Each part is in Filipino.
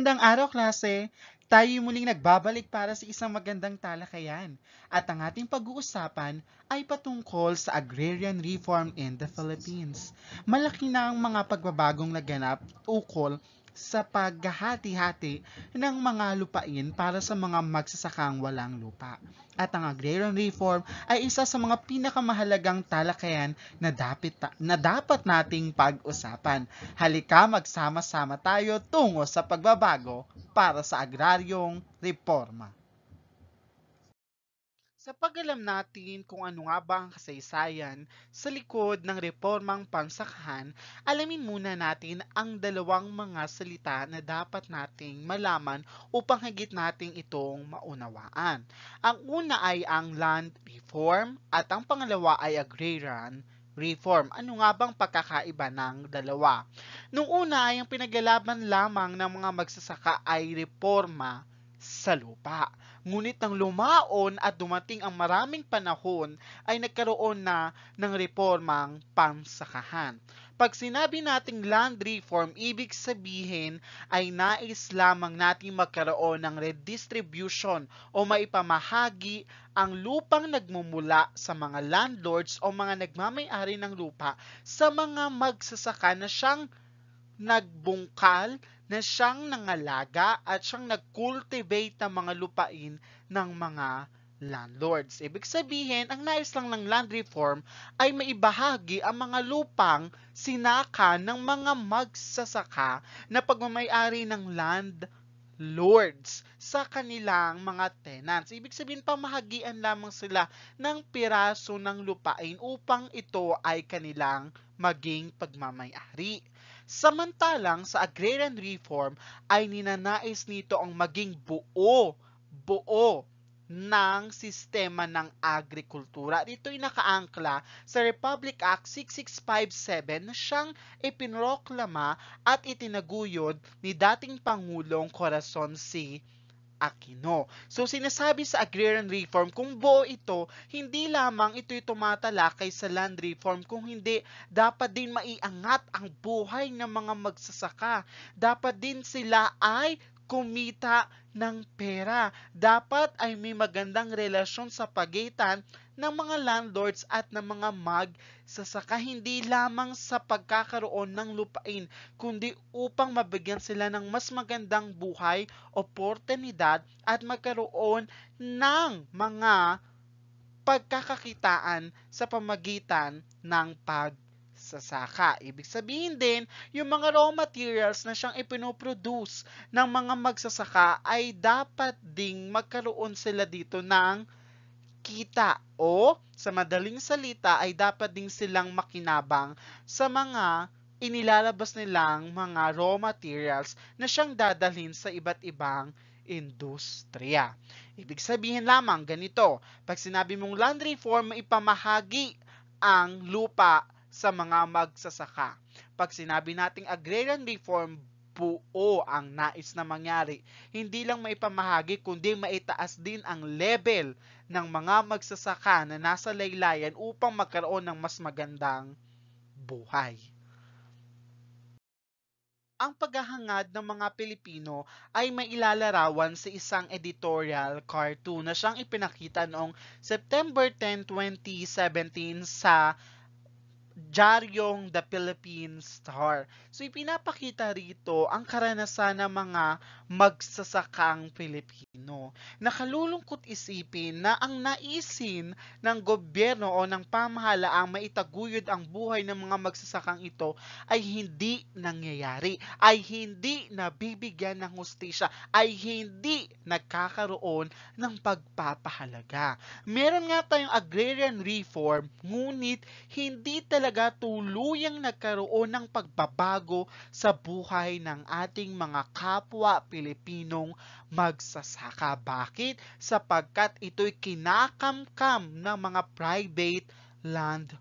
Magandang araw, klase! Tayo muling nagbabalik para sa isang magandang talakayan. At ang ating pag-uusapan ay patungkol sa agrarian reform in the Philippines. Malaki na ang mga pagbabagong naganap ukol sa paghahati-hati ng mga lupain para sa mga magsasakang walang lupa. At ang agrarian reform ay isa sa mga pinakamahalagang talakayan na dapat, na dapat nating pag-usapan. Halika magsama-sama tayo tungo sa pagbabago para sa agraryong reforma sa pag-alam natin kung ano nga ba ang kasaysayan sa likod ng reformang pansakhan, alamin muna natin ang dalawang mga salita na dapat nating malaman upang higit nating itong maunawaan. Ang una ay ang land reform at ang pangalawa ay agrarian reform. Ano nga bang pagkakaiba ng dalawa? Nung una ay ang pinaglalaban lamang ng mga magsasaka ay reforma sa lupa. Ngunit nang lumaon at dumating ang maraming panahon ay nagkaroon na ng reformang pansakahan. Pag sinabi nating land reform, ibig sabihin ay nais lamang nating magkaroon ng redistribution o maipamahagi ang lupang nagmumula sa mga landlords o mga nagmamay-ari ng lupa sa mga magsasaka na siyang nagbungkal na siyang nangalaga at siyang nagcultivate ng mga lupain ng mga landlords. Ibig sabihin, ang nais lang ng land reform ay maibahagi ang mga lupang sinaka ng mga magsasaka na pagmamayari ng landlords sa kanilang mga tenants. Ibig sabihin, pamahagian lamang sila ng piraso ng lupain upang ito ay kanilang maging pagmamayari. Samantalang sa agrarian reform ay ninanais nito ang maging buo, buo ng sistema ng agrikultura. Dito ay nakaangkla sa Republic Act 6657 na siyang ipinroklama at itinaguyod ni dating Pangulong Corazon C. Aquino. So sinasabi sa agrarian reform kung buo ito, hindi lamang ito'y tumatalakay sa land reform kung hindi dapat din maiangat ang buhay ng mga magsasaka. Dapat din sila ay kumita ng pera. Dapat ay may magandang relasyon sa pagitan ng mga landlords at ng mga magsasaka hindi lamang sa pagkakaroon ng lupain kundi upang mabigyan sila ng mas magandang buhay, oportunidad at magkaroon ng mga pagkakakitaan sa pamagitan ng pag sa saka. Ibig sabihin din, yung mga raw materials na siyang ipinoproduce ng mga magsasaka ay dapat ding magkaroon sila dito ng kita o sa madaling salita ay dapat ding silang makinabang sa mga inilalabas nilang mga raw materials na siyang dadalhin sa iba't ibang industriya. Ibig sabihin lamang ganito, pag sinabi mong land reform, ipamahagi ang lupa sa mga magsasaka. Pag sinabi nating agrarian reform, buo ang nais na mangyari. Hindi lang maipamahagi kundi maitaas din ang level ng mga magsasaka na nasa laylayan upang magkaroon ng mas magandang buhay. Ang paghahangad ng mga Pilipino ay mailalarawan sa isang editorial cartoon na siyang ipinakita noong September 10, 2017 sa Diaryong The Philippine Star. So ipinapakita rito ang karanasan ng mga magsasakang Pilipino. Nakalulungkot isipin na ang naisin ng gobyerno o ng pamahalaang maitaguyod ang buhay ng mga magsasakang ito ay hindi nangyayari, ay hindi nabibigyan ng hustisya, ay hindi nagkakaroon ng pagpapahalaga. Meron nga tayong agrarian reform, ngunit hindi talaga talaga tuluyang nagkaroon ng pagbabago sa buhay ng ating mga kapwa Pilipinong magsasaka. Bakit? Sapagkat ito'y kinakamkam ng mga private land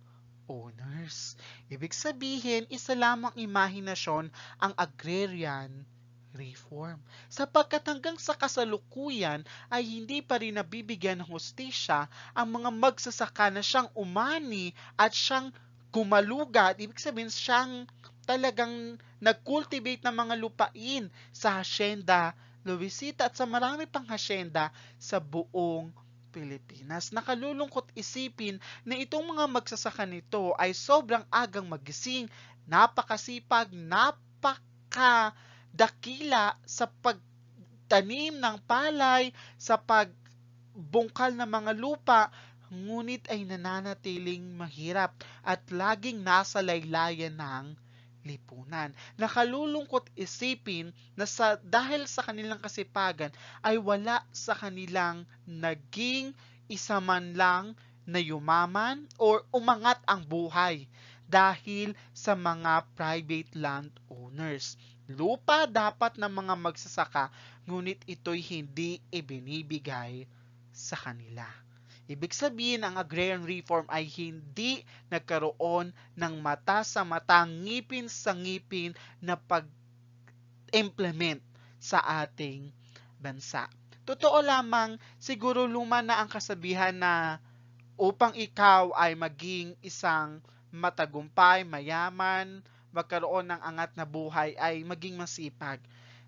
owners. Ibig sabihin, isa lamang imahinasyon ang agrarian reform. Sapagkat hanggang sa kasalukuyan ay hindi pa rin nabibigyan ng hustisya ang mga magsasaka na siyang umani at siyang kumalugad, ibig sabihin siyang talagang nag-cultivate ng mga lupain sa hasyenda Luisita at sa marami pang hasyenda sa buong Pilipinas. Nakalulungkot isipin na itong mga magsasaka nito ay sobrang agang magising, napakasipag, napakadakila sa pagtanim ng palay, sa pagbungkal ng mga lupa, ngunit ay nananatiling mahirap at laging nasa laylayan ng lipunan. Nakalulungkot isipin na sa, dahil sa kanilang kasipagan ay wala sa kanilang naging isa man lang na yumaman o umangat ang buhay dahil sa mga private land owners. Lupa dapat ng mga magsasaka, ngunit ito'y hindi ibinibigay sa kanila. Ibig sabihin, ang agrarian reform ay hindi nagkaroon ng mata sa mata, ngipin sa ngipin na pag-implement sa ating bansa. Totoo lamang, siguro luma na ang kasabihan na upang ikaw ay maging isang matagumpay, mayaman, magkaroon ng angat na buhay ay maging masipag.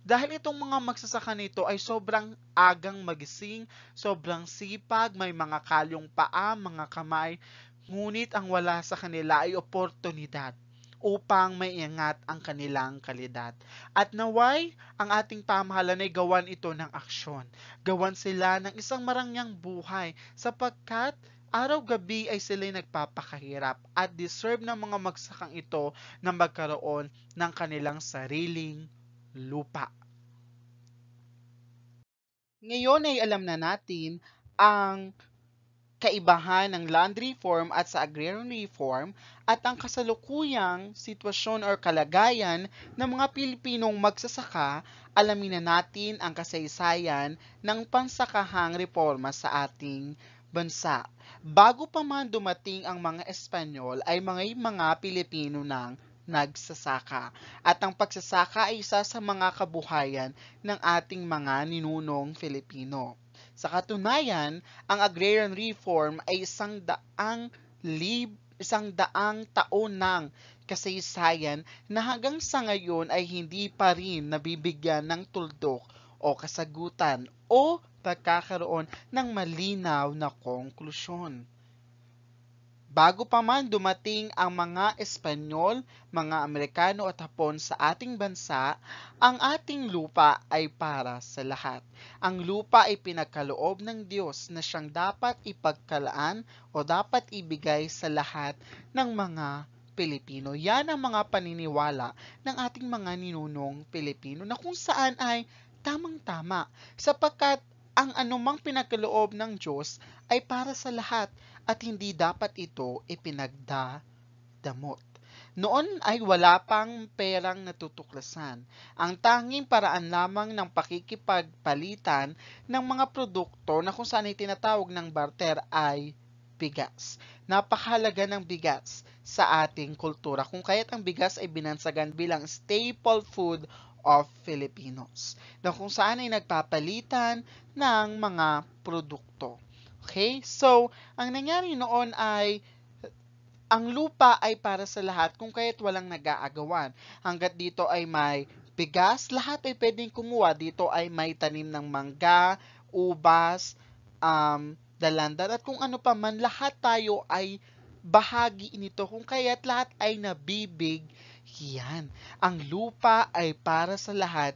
Dahil itong mga magsasaka nito ay sobrang agang magising, sobrang sipag, may mga kalyong paa, mga kamay, ngunit ang wala sa kanila ay oportunidad upang maingat ang kanilang kalidad. At naway, ang ating pamahalan ay gawan ito ng aksyon. Gawan sila ng isang marangyang buhay sapagkat araw-gabi ay sila'y nagpapakahirap at deserve ng mga magsakang ito na magkaroon ng kanilang sariling lupa. Ngayon ay alam na natin ang kaibahan ng land reform at sa agrarian reform at ang kasalukuyang sitwasyon or kalagayan ng mga Pilipinong magsasaka, alamin na natin ang kasaysayan ng pansakahang reforma sa ating bansa. Bago pa man dumating ang mga Espanyol ay mga mga Pilipino ng nagsasaka. At ang pagsasaka ay isa sa mga kabuhayan ng ating mga ninunong Filipino. Sa katunayan, ang agrarian reform ay isang daang lib isang daang taon ng kasaysayan na hanggang sa ngayon ay hindi pa rin nabibigyan ng tuldok o kasagutan o pagkakaroon ng malinaw na konklusyon. Bago pa man dumating ang mga Espanyol, mga Amerikano at Hapon sa ating bansa, ang ating lupa ay para sa lahat. Ang lupa ay pinagkaloob ng Diyos na siyang dapat ipagkalaan o dapat ibigay sa lahat ng mga Pilipino. Yan ang mga paniniwala ng ating mga ninunong Pilipino na kung saan ay tamang-tama sapagkat ang anumang pinagkaloob ng Diyos ay para sa lahat at hindi dapat ito ipinagdadamot. Noon ay wala pang perang natutuklasan. Ang tanging paraan lamang ng pakikipagpalitan ng mga produkto na kung saan ay tinatawag ng barter ay bigas. Napakahalaga ng bigas sa ating kultura. Kung kaya't ang bigas ay binansagan bilang staple food of Filipinos na kung saan ay nagpapalitan ng mga produkto. Okay? So, ang nangyari noon ay ang lupa ay para sa lahat kung kaya't walang nag-aagawan. Hanggat dito ay may bigas, lahat ay pwedeng kumuha. Dito ay may tanim ng mangga, ubas, um, dalandan, at kung ano pa man, lahat tayo ay bahagi nito. Kung kaya't lahat ay nabibig yan. Ang lupa ay para sa lahat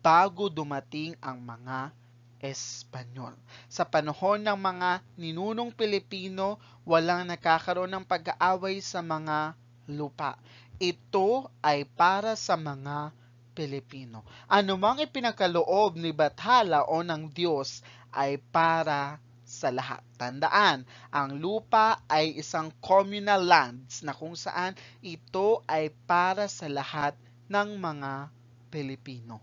bago dumating ang mga Espanyol. Sa panahon ng mga ninunong Pilipino, walang nakakaroon ng pag-aaway sa mga lupa. Ito ay para sa mga Pilipino. Ano mang ipinagkaloob ni Bathala o ng Diyos ay para sa lahat. Tandaan, ang lupa ay isang communal lands na kung saan ito ay para sa lahat ng mga Pilipino.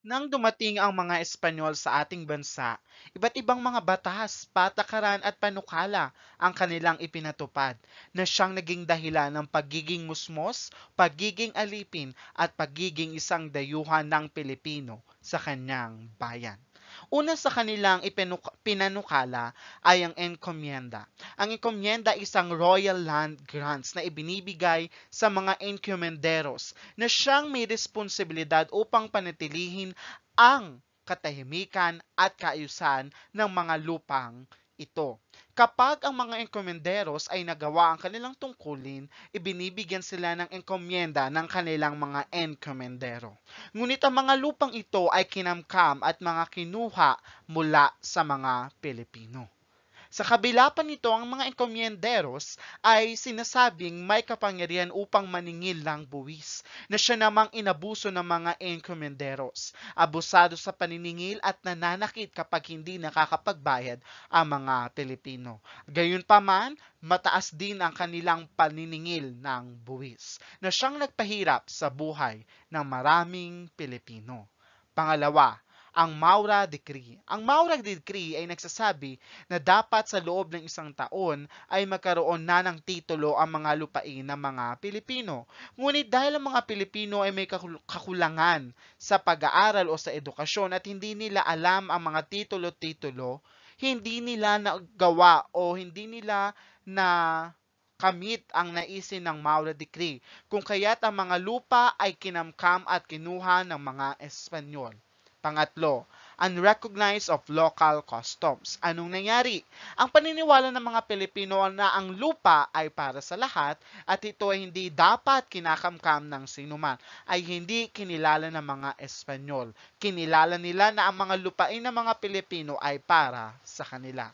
Nang dumating ang mga Espanyol sa ating bansa, iba't ibang mga batas, patakaran at panukala ang kanilang ipinatupad na siyang naging dahilan ng pagiging musmos, pagiging alipin at pagiging isang dayuhan ng Pilipino sa kanyang bayan. Una sa kanilang ipinuk- pinanukala ay ang encomienda. Ang encomienda ay isang royal land grants na ibinibigay sa mga encomenderos na siyang may responsibilidad upang panatilihin ang katahimikan at kaayusan ng mga lupang ito. Kapag ang mga encomenderos ay nagawa ang kanilang tungkulin, ibinibigyan sila ng encomienda ng kanilang mga encomendero. Ngunit ang mga lupang ito ay kinamkam at mga kinuha mula sa mga Pilipino. Sa kabila pa nito, ang mga encomienderos ay sinasabing may kapangyarihan upang maningil ng buwis na siya namang inabuso ng mga encomienderos, abusado sa paniningil at nananakit kapag hindi nakakapagbayad ang mga Pilipino. Gayunpaman, mataas din ang kanilang paniningil ng buwis na siyang nagpahirap sa buhay ng maraming Pilipino. Pangalawa, ang Maura Decree. Ang Maura Decree ay nagsasabi na dapat sa loob ng isang taon ay magkaroon na ng titulo ang mga lupain ng mga Pilipino. Ngunit dahil ang mga Pilipino ay may kakulangan sa pag-aaral o sa edukasyon at hindi nila alam ang mga titulo-titulo, hindi nila nagawa o hindi nila na kamit ang naisin ng Maura Decree, kung kaya't ang mga lupa ay kinamkam at kinuha ng mga Espanyol. Pangatlo, unrecognized of local customs. Anong nangyari? Ang paniniwala ng mga Pilipino na ang lupa ay para sa lahat at ito ay hindi dapat kinakamkam ng sinuman, ay hindi kinilala ng mga Espanyol. Kinilala nila na ang mga lupain ng mga Pilipino ay para sa kanila.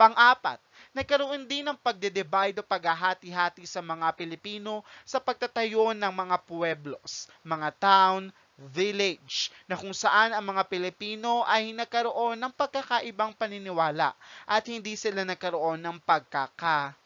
Pang-apat, nagkaroon din ng pagde-divide o paghahati-hati sa mga Pilipino sa pagtatayo ng mga pueblos, mga town, village na kung saan ang mga Pilipino ay nagkaroon ng pagkakaibang paniniwala at hindi sila nagkaroon ng pagkaka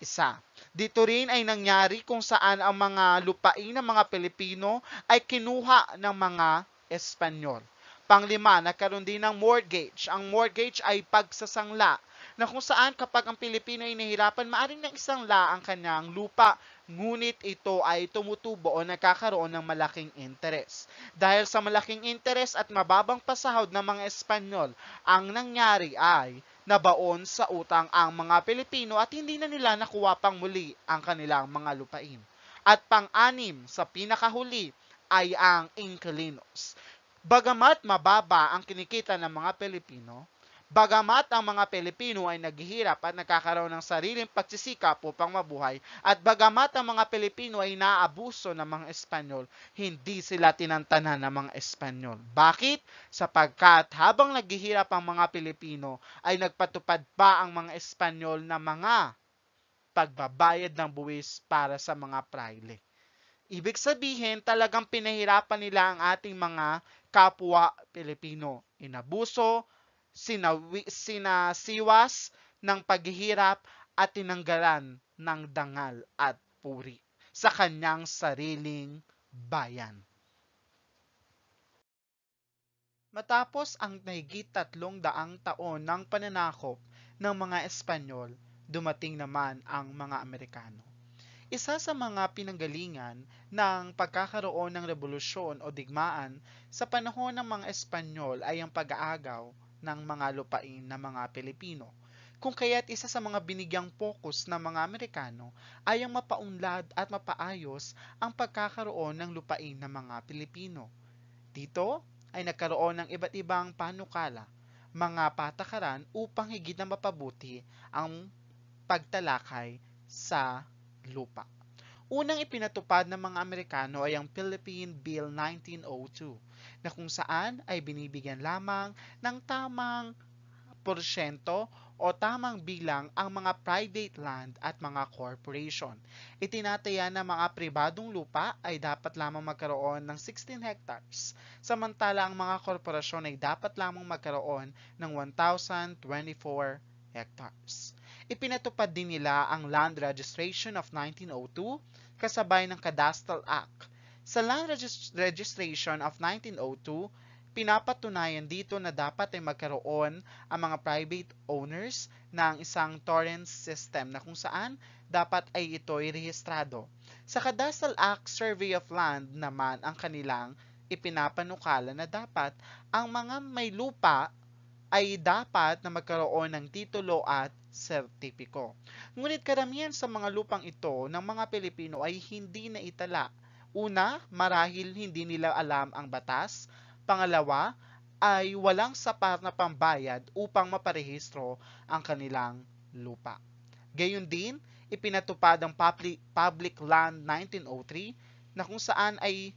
isa. Dito rin ay nangyari kung saan ang mga lupain ng mga Pilipino ay kinuha ng mga Espanyol. Panglima, nagkaroon din ng mortgage. Ang mortgage ay pagsasangla na kung saan kapag ang Pilipino ay nahirapan, maaring na isang la ang kanyang lupa ngunit ito ay tumutubo o nagkakaroon ng malaking interes. Dahil sa malaking interes at mababang pasahod ng mga Espanyol, ang nangyari ay nabaon sa utang ang mga Pilipino at hindi na nila nakuha pang muli ang kanilang mga lupain. At pang-anim sa pinakahuli ay ang Inquilinos. Bagamat mababa ang kinikita ng mga Pilipino, Bagamat ang mga Pilipino ay naghihirap at nagkakaroon ng sariling pagsisikap upang mabuhay, at bagamat ang mga Pilipino ay naabuso ng mga Espanyol, hindi sila tinantanan ng mga Espanyol. Bakit? Sapagkat habang naghihirap ang mga Pilipino, ay nagpatupad pa ang mga Espanyol na mga pagbabayad ng buwis para sa mga praile. Ibig sabihin, talagang pinahirapan nila ang ating mga kapwa Pilipino. Inabuso, sinawi, sinasiwas ng paghihirap at tinanggalan ng dangal at puri sa kanyang sariling bayan. Matapos ang naigit tatlong daang taon ng pananakop ng mga Espanyol, dumating naman ang mga Amerikano. Isa sa mga pinanggalingan ng pagkakaroon ng rebolusyon o digmaan sa panahon ng mga Espanyol ay ang pag-aagaw ng mga lupain na mga Pilipino. Kung kaya't isa sa mga binigyang focus ng mga Amerikano ay ang mapaunlad at mapaayos ang pagkakaroon ng lupain ng mga Pilipino. Dito ay nagkaroon ng iba't ibang panukala, mga patakaran upang higit na mapabuti ang pagtalakay sa lupa. Unang ipinatupad ng mga Amerikano ay ang Philippine Bill 1902 na kung saan ay binibigyan lamang ng tamang porsyento o tamang bilang ang mga private land at mga corporation. Itinataya na mga pribadong lupa ay dapat lamang magkaroon ng 16 hectares, samantala ang mga korporasyon ay dapat lamang magkaroon ng 1,024 hectares. Ipinatupad din nila ang Land Registration of 1902 kasabay ng Cadastral Act sa land regist- registration of 1902, pinapatunayan dito na dapat ay magkaroon ang mga private owners ng isang torrent system na kung saan dapat ay ito ay rehistrado. Sa Cadastral Act Survey of Land naman ang kanilang ipinapanukala na dapat ang mga may lupa ay dapat na magkaroon ng titulo at sertipiko. Ngunit karamihan sa mga lupang ito ng mga Pilipino ay hindi na itala Una, marahil hindi nila alam ang batas. Pangalawa, ay walang sapat na pambayad upang maparehistro ang kanilang lupa. Gayun din, ipinatupad ang Public Land 1903 na kung saan ay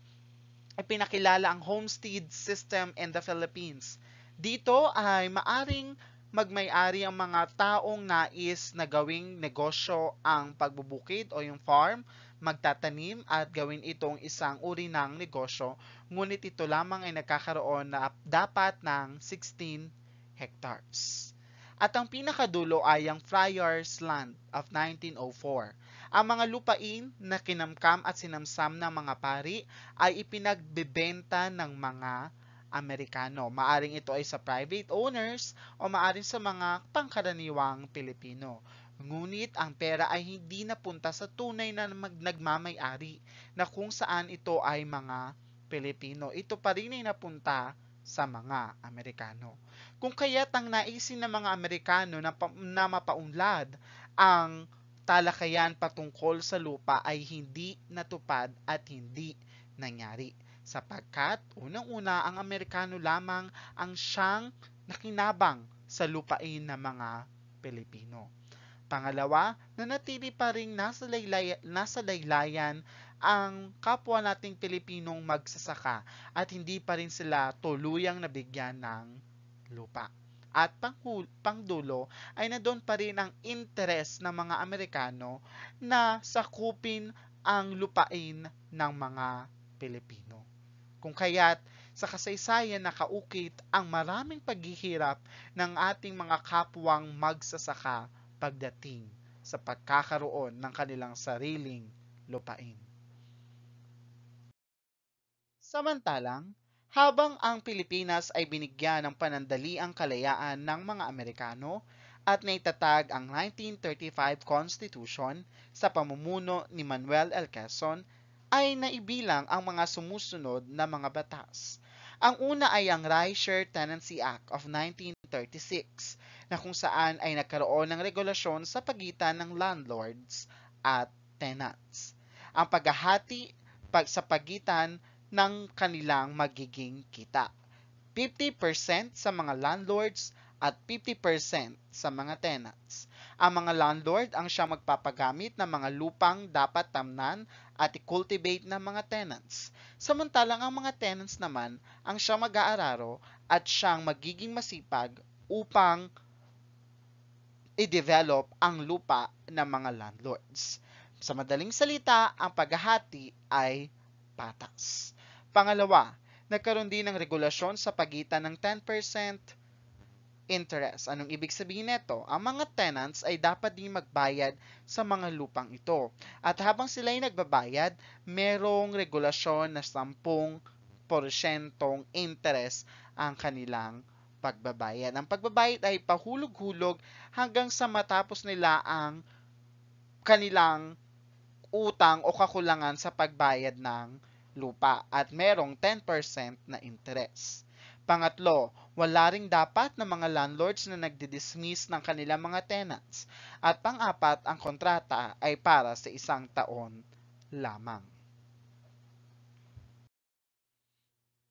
ipinakilala ang homestead system in the Philippines. Dito ay maaring magmay-ari ang mga taong nais na gawing negosyo ang pagbubukid o yung farm magtatanim at gawin itong isang uri ng negosyo, ngunit ito lamang ay nakakaroon na dapat ng 16 hectares. At ang pinakadulo ay ang Friars Land of 1904. Ang mga lupain na kinamkam at sinamsam ng mga pari ay ipinagbebenta ng mga Amerikano. Maaring ito ay sa private owners o maaring sa mga pangkaraniwang Pilipino. Ngunit ang pera ay hindi napunta sa tunay na mag- nagmamay-ari na kung saan ito ay mga Pilipino. Ito pa rin ay napunta sa mga Amerikano. Kung kaya't ang naisin ng mga Amerikano na, na mapaunlad ang talakayan patungkol sa lupa ay hindi natupad at hindi nangyari. Sapagkat unang-una ang Amerikano lamang ang siyang nakinabang sa lupain ng mga Pilipino. Pangalawa, nanatili pa rin nasa, laylay, nasa laylayan ang kapwa nating Pilipinong magsasaka at hindi pa rin sila tuluyang nabigyan ng lupa. At panghul, pangdulo ay na doon pa rin ang interes ng mga Amerikano na sakupin ang lupain ng mga Pilipino. Kung kaya't sa kasaysayan nakaukit ang maraming paghihirap ng ating mga kapwang magsasaka pagdating sa pagkakaroon ng kanilang sariling lupain. Samantalang, habang ang Pilipinas ay binigyan ng panandaliang kalayaan ng mga Amerikano at naitatag ang 1935 Constitution sa pamumuno ni Manuel L. Quezon, ay naibilang ang mga sumusunod na mga batas ang una ay ang Rideshare Tenancy Act of 1936 na kung saan ay nagkaroon ng regulasyon sa pagitan ng landlords at tenants. Ang paghahati pag sa pagitan ng kanilang magiging kita. 50% sa mga landlords at 50% sa mga tenants. Ang mga landlord ang siyang magpapagamit ng mga lupang dapat tamnan at i-cultivate ng mga tenants. Samantalang ang mga tenants naman ang siyang mag-aararo at siyang magiging masipag upang i-develop ang lupa ng mga landlords. Sa madaling salita, ang paghahati ay patas. Pangalawa, nagkaroon din ng regulasyon sa pagitan ng 10%, interest. Anong ibig sabihin nito? Ang mga tenants ay dapat din magbayad sa mga lupang ito. At habang sila ay nagbabayad, merong regulasyon na 10% interest ang kanilang pagbabayad. Ang pagbabayad ay pahulog-hulog hanggang sa matapos nila ang kanilang utang o kakulangan sa pagbayad ng lupa at merong 10% na interest. Pangatlo, wala ring dapat ng mga landlords na nagdi-dismiss ng kanilang mga tenants. At pang-apat, ang kontrata ay para sa isang taon lamang.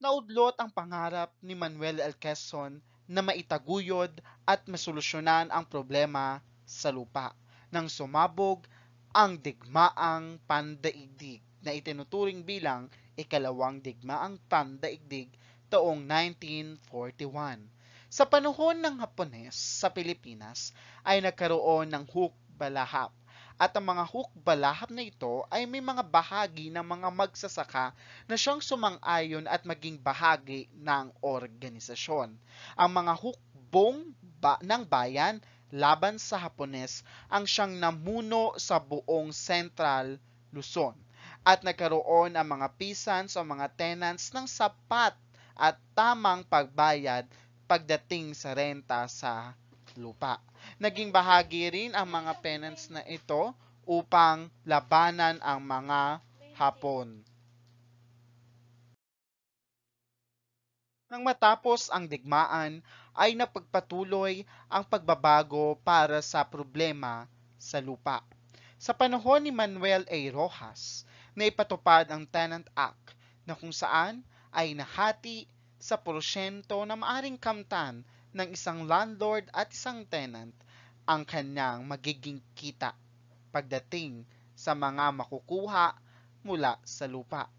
Naudlot ang pangarap ni Manuel L. Quezon na maitaguyod at masolusyonan ang problema sa lupa nang sumabog ang digmaang pandaigdig na itinuturing bilang ikalawang digmaang pandaigdig taong 1941. Sa panahon ng Hapones sa Pilipinas ay nagkaroon ng hukbalahap at ang mga hukbalahap na ito ay may mga bahagi ng mga magsasaka na siyang sumang-ayon at maging bahagi ng organisasyon. Ang mga hukbong ba- ng bayan laban sa Hapones ang siyang namuno sa buong Central Luzon at nagkaroon ang mga peasants o mga tenants ng sapat at tamang pagbayad pagdating sa renta sa lupa. Naging bahagi rin ang mga penance na ito upang labanan ang mga hapon. Nang matapos ang digmaan, ay napagpatuloy ang pagbabago para sa problema sa lupa. Sa panahon ni Manuel A. Rojas, na ipatupad ang Tenant Act na kung saan ay nahati sa porsyento na maaring kamtan ng isang landlord at isang tenant ang kanyang magiging kita pagdating sa mga makukuha mula sa lupa.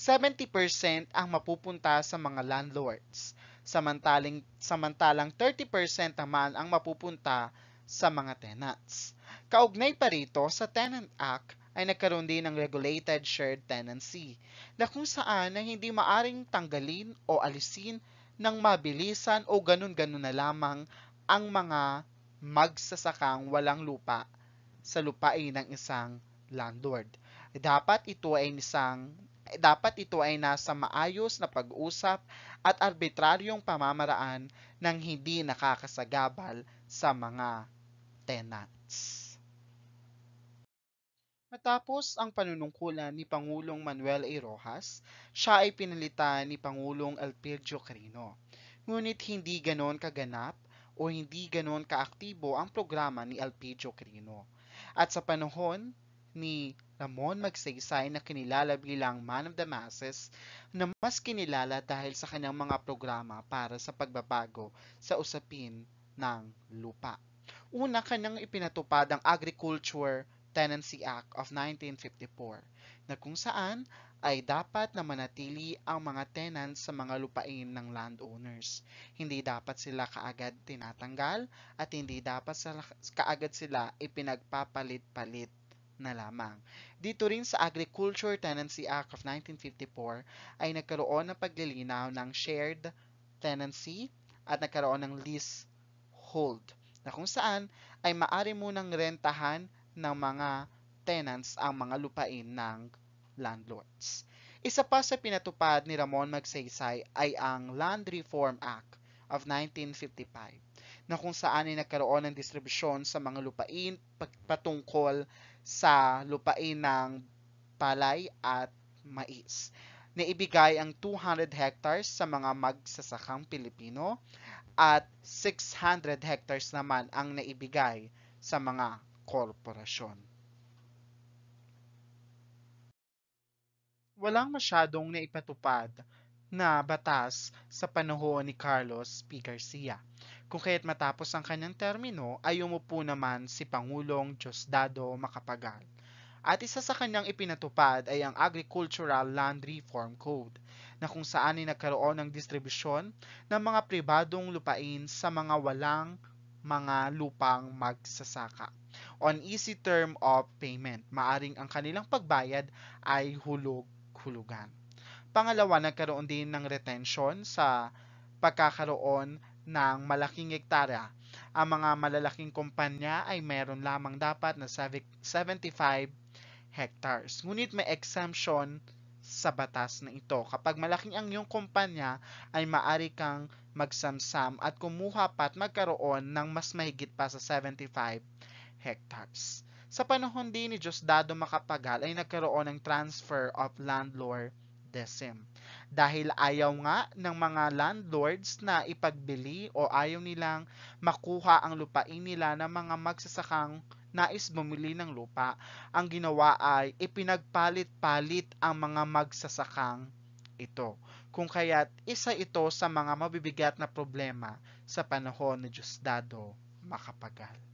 70% ang mapupunta sa mga landlords, samantalang, samantalang 30% naman ang mapupunta sa mga tenants. Kaugnay pa rito sa Tenant Act ay nagkaroon din ng regulated shared tenancy na kung saan ay hindi maaring tanggalin o alisin ng mabilisan o ganun-ganun na lamang ang mga magsasakang walang lupa sa lupain ng isang landlord. Dapat ito ay isang dapat ito ay nasa maayos na pag-usap at arbitraryong pamamaraan ng hindi nakakasagabal sa mga tenants. Matapos ang panunungkulan ni Pangulong Manuel A. Rojas, siya ay pinalitan ni Pangulong Elpidio Carino. Ngunit hindi ganon kaganap o hindi ganon kaaktibo ang programa ni Elpidio Carino. At sa panahon ni Ramon Magsaysay na kinilala bilang Man of the Masses na mas kinilala dahil sa kanyang mga programa para sa pagbabago sa usapin ng lupa. Una kanyang ipinatupad ang agriculture Tenancy Act of 1954 na kung saan ay dapat na manatili ang mga tenants sa mga lupain ng landowners. Hindi dapat sila kaagad tinatanggal at hindi dapat sila, kaagad sila ipinagpapalit-palit na lamang. Dito rin sa Agriculture Tenancy Act of 1954 ay nagkaroon ng paglilinaw ng shared tenancy at nagkaroon ng leasehold na kung saan ay maari mo nang rentahan ng mga tenants ang mga lupain ng landlords. Isa pa sa pinatupad ni Ramon Magsaysay ay ang Land Reform Act of 1955 na kung saan ay nagkaroon ng distribusyon sa mga lupain patungkol sa lupain ng palay at mais. Naibigay ang 200 hectares sa mga magsasakang Pilipino at 600 hectares naman ang naibigay sa mga korporasyon. Walang masyadong naipatupad na batas sa panahon ni Carlos P. Garcia. Kung kaya't matapos ang kanyang termino ay umupo naman si Pangulong Diosdado Macapagal. At isa sa kanyang ipinatupad ay ang Agricultural Land Reform Code na kung saan ay nagkaroon ng distribusyon ng mga pribadong lupain sa mga walang mga lupang magsasaka on easy term of payment. Maaring ang kanilang pagbayad ay hulog-hulugan. Pangalawa, nagkaroon din ng retention sa pagkakaroon ng malaking hektarya. Ang mga malalaking kumpanya ay meron lamang dapat na 75 hectares. Ngunit may exemption sa batas na ito. Kapag malaking ang iyong kumpanya, ay maari kang magsamsam at kumuha pa at magkaroon ng mas mahigit pa sa 75 hectares. Sa panahon din ni Diosdado Makapagal ay nagkaroon ng transfer of landlord desim. Dahil ayaw nga ng mga landlords na ipagbili o ayaw nilang makuha ang lupain nila ng mga magsasakang nais bumili ng lupa. Ang ginawa ay ipinagpalit-palit ang mga magsasakang ito. Kung kaya't isa ito sa mga mabibigat na problema sa panahon ni Diosdado Makapagal.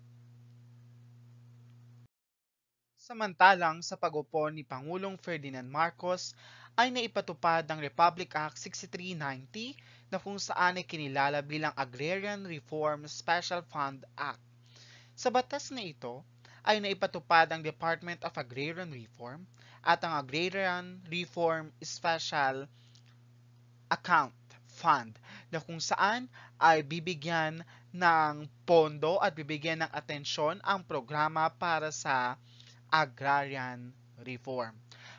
Samantalang sa pagupo ni Pangulong Ferdinand Marcos ay naipatupad ang Republic Act 6390 na kung saan ay kinilala bilang Agrarian Reform Special Fund Act. Sa batas na ito ay naipatupad ang Department of Agrarian Reform at ang Agrarian Reform Special Account Fund na kung saan ay bibigyan ng pondo at bibigyan ng atensyon ang programa para sa agrarian reform.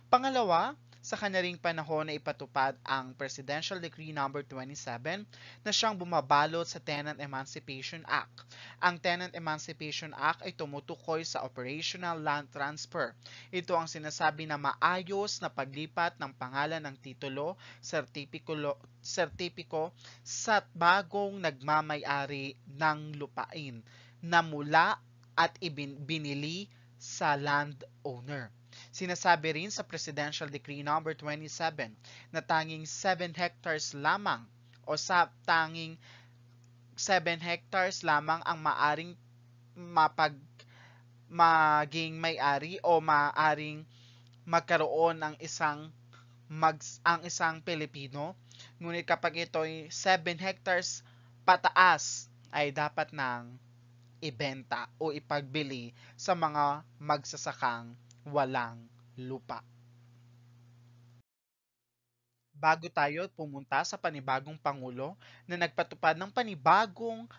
Pangalawa, sa kanaring panahon na ipatupad ang Presidential Decree No. 27 na siyang bumabalot sa Tenant Emancipation Act. Ang Tenant Emancipation Act ay tumutukoy sa operational land transfer. Ito ang sinasabi na maayos na paglipat ng pangalan ng titulo, sertipiko sa bagong nagmamayari ng lupain na mula at ibinili sa landowner. Sinasabi rin sa Presidential Decree No. 27 na tanging 7 hectares lamang o sa tanging 7 hectares lamang ang maaring mapag maging may-ari o maaring magkaroon ng isang mag, ang isang Pilipino. Ngunit kapag ito'y 7 hectares pataas ay dapat ng ibenta o ipagbili sa mga magsasakang walang lupa. Bago tayo pumunta sa panibagong Pangulo na nagpatupad ng panibagong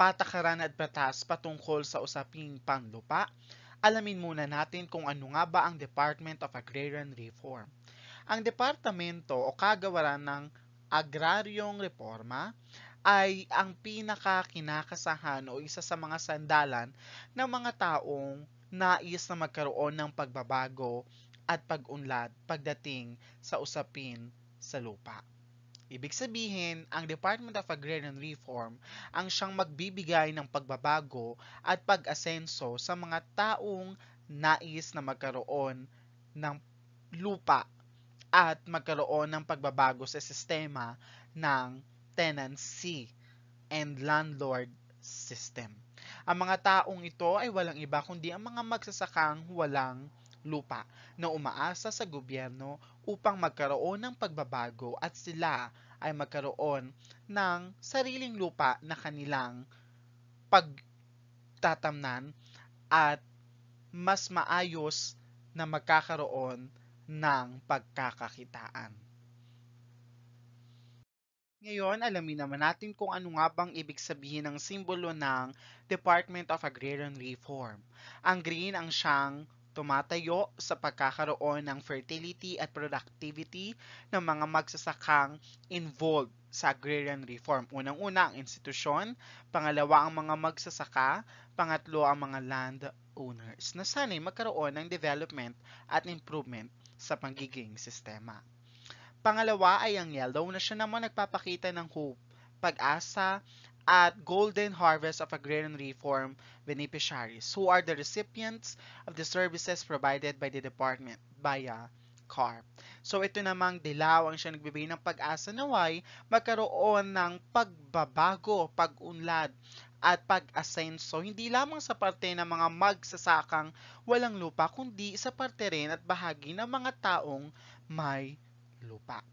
patakaran at batas patungkol sa usaping panlupa, alamin muna natin kung ano nga ba ang Department of Agrarian Reform. Ang departamento o kagawaran ng agraryong reforma ay ang pinaka kinakasahan o isa sa mga sandalan ng mga taong nais na magkaroon ng pagbabago at pag-unlad pagdating sa usapin sa lupa. Ibig sabihin, ang Department of Agrarian Reform ang siyang magbibigay ng pagbabago at pag-asenso sa mga taong nais na magkaroon ng lupa at magkaroon ng pagbabago sa sistema ng tenancy and landlord system. Ang mga taong ito ay walang iba kundi ang mga magsasakang walang lupa na umaasa sa gobyerno upang magkaroon ng pagbabago at sila ay magkaroon ng sariling lupa na kanilang pagtatamnan at mas maayos na magkakaroon ng pagkakakitaan. Ngayon, alamin naman natin kung ano nga bang ibig sabihin ng simbolo ng Department of Agrarian Reform. Ang green ang siyang tumatayo sa pagkakaroon ng fertility at productivity ng mga magsasakang involved sa agrarian reform. Unang-una ang institusyon, pangalawa ang mga magsasaka, pangatlo ang mga land owners na sana'y magkaroon ng development at improvement sa pagiging sistema. Pangalawa ay ang yellow na siya naman nagpapakita ng hope, pag-asa, at golden harvest of agrarian reform beneficiaries who are the recipients of the services provided by the department via uh, CARP. So ito namang dilaw ang siya nagbibigay ng pag-asa naway magkaroon ng pagbabago, pag-unlad at pag-asenso hindi lamang sa parte ng mga magsasakang walang lupa kundi sa parte rin at bahagi ng mga taong may lupa.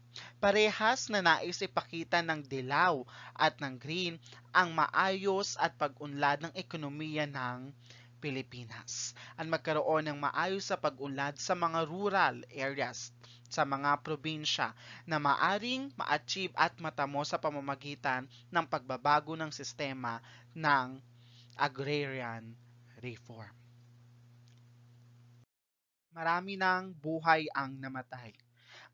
Parehas na nais ipakita ng dilaw at ng green ang maayos at pag-unlad ng ekonomiya ng Pilipinas at magkaroon ng maayos sa pag-unlad sa mga rural areas sa mga probinsya na maaring ma-achieve at matamo sa pamamagitan ng pagbabago ng sistema ng agrarian reform. Marami ng buhay ang namatay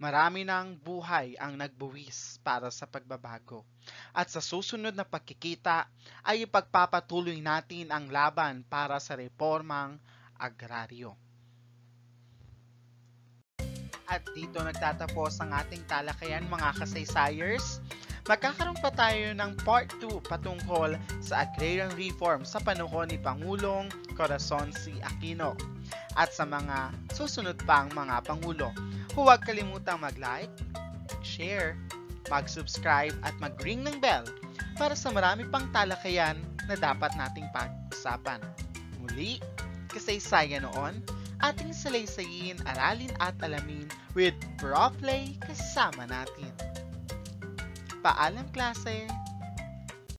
Marami ng buhay ang nagbuwis para sa pagbabago. At sa susunod na pagkikita ay ipagpapatuloy natin ang laban para sa reformang agraryo. At dito nagtatapos ang ating talakayan mga kasaysayers. Magkakaroon pa tayo ng part 2 patungkol sa agrarian reform sa panahon ni Pangulong Corazon C. Aquino at sa mga susunod pang mga Pangulo. Huwag kalimutang mag-like, share, mag-subscribe at mag-ring ng bell para sa marami pang talakayan na dapat nating pag-usapan. Muli, kasaysayan noon, ating salaysayin, aralin at alamin with Proplay kasama natin. Paalam klase!